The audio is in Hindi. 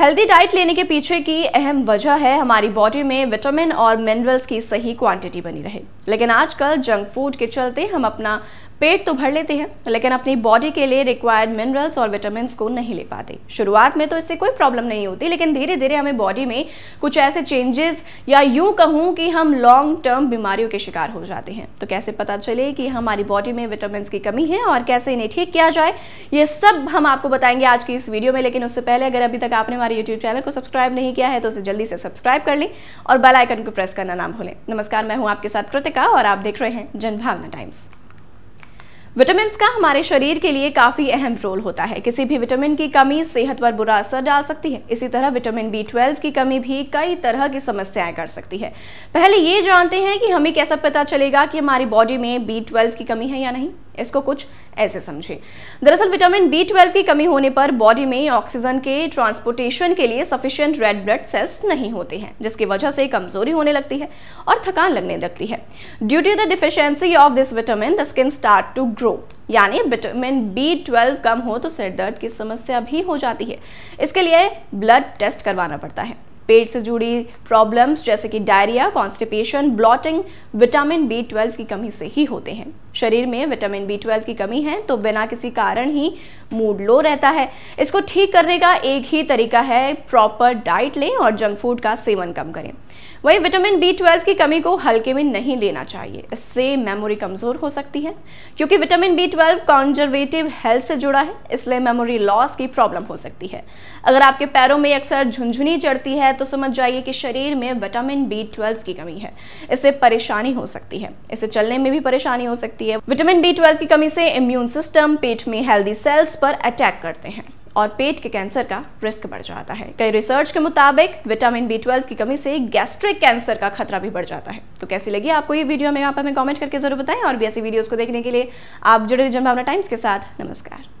हेल्दी डाइट लेने के पीछे की अहम वजह है हमारी बॉडी में विटामिन और मिनरल्स की सही क्वांटिटी बनी रहे लेकिन आजकल जंक फूड के चलते हम अपना पेट तो भर लेते हैं लेकिन अपनी बॉडी के लिए रिक्वायर्ड मिनरल्स और विटामिन को नहीं ले पाते शुरुआत में तो इससे कोई प्रॉब्लम नहीं होती लेकिन धीरे धीरे हमें बॉडी में कुछ ऐसे चेंजेस या यूं कहूँ कि हम लॉन्ग टर्म बीमारियों के शिकार हो जाते हैं तो कैसे पता चले कि हमारी बॉडी में विटामिन की कमी है और कैसे इन्हें ठीक किया जाए ये सब हम आपको बताएंगे आज की इस वीडियो में लेकिन उससे पहले अगर अभी तक आपने हमारे YouTube चैनल को सब्सक्राइब नहीं किया है तो उसे जल्दी से सब्सक्राइब कर लें और बेल आइकन को प्रेस करना ना भूलें नमस्कार मैं हूं आपके साथ कृतिका और आप देख रहे हैं जनभावना टाइम्स विटामिन का हमारे शरीर के लिए काफ़ी अहम रोल होता है किसी भी विटामिन की कमी सेहत पर बुरा असर डाल सकती है इसी तरह विटामिन बी ट्वेल्व की कमी भी कई तरह की समस्याएं कर सकती है पहले ये जानते हैं कि हमें कैसा पता चलेगा कि हमारी बॉडी में बी ट्वेल्व की कमी है या नहीं इसको कुछ ऐसे समझें दरअसल विटामिन बी ट्वेल्व की कमी होने पर बॉडी में ऑक्सीजन के ट्रांसपोर्टेशन के लिए सफिशियंट रेड ब्लड सेल्स नहीं होते हैं जिसकी वजह से कमजोरी होने लगती है और थकान लगने लगती है due to the deficiency of this vitamin the skin start to grow यानी विटामिन बी ट्वेल्व कम हो तो सिर दर्द की समस्या भी हो जाती है इसके लिए ब्लड टेस्ट करवाना पड़ता है पेट से जुड़ी प्रॉब्लम्स जैसे कि diarrhoea constipation bloating vitamin B twelve की कमी से ही होते हैं शरीर में विटामिन बी ट्वेल्व की कमी है तो बिना किसी कारण ही मूड लो रहता है इसको ठीक करने का एक ही तरीका है प्रॉपर डाइट लें और जंक फूड का सेवन कम करें वहीं विटामिन बी ट्वेल्व की कमी को हल्के में नहीं लेना चाहिए इससे मेमोरी कमज़ोर हो सकती है क्योंकि vitamin B twelve conservative health से जुड़ा है इसलिए मेमोरी लॉस की प्रॉब्लम हो सकती है अगर आपके पैरों में अक्सर झुंझुनी चढ़ती है तो समझ जाइए कि शरीर में विटामिन बी ट्वेल्व की कमी है इससे परेशानी हो सकती है इससे चलने में भी परेशानी हो सकती है है विटामिन बी ट्वेल्व की कमी से इम्यून सिस्टम पेट में हेल्दी सेल्स पर अटैक करते हैं और पेट के कैंसर का रिस्क बढ़ जाता है कई रिसर्च के मुताबिक विटामिन बी ट्वेल्व की कमी से गैस्ट्रिक कैंसर का खतरा भी बढ़ जाता है तो कैसी लगी आपको ये वीडियो में आप हमें कमेंट करके जरूर बताएं और भी ऐसी वीडियोस को देखने के लिए आप जुड़े रहिए जनभावना टाइम्स के साथ नमस्कार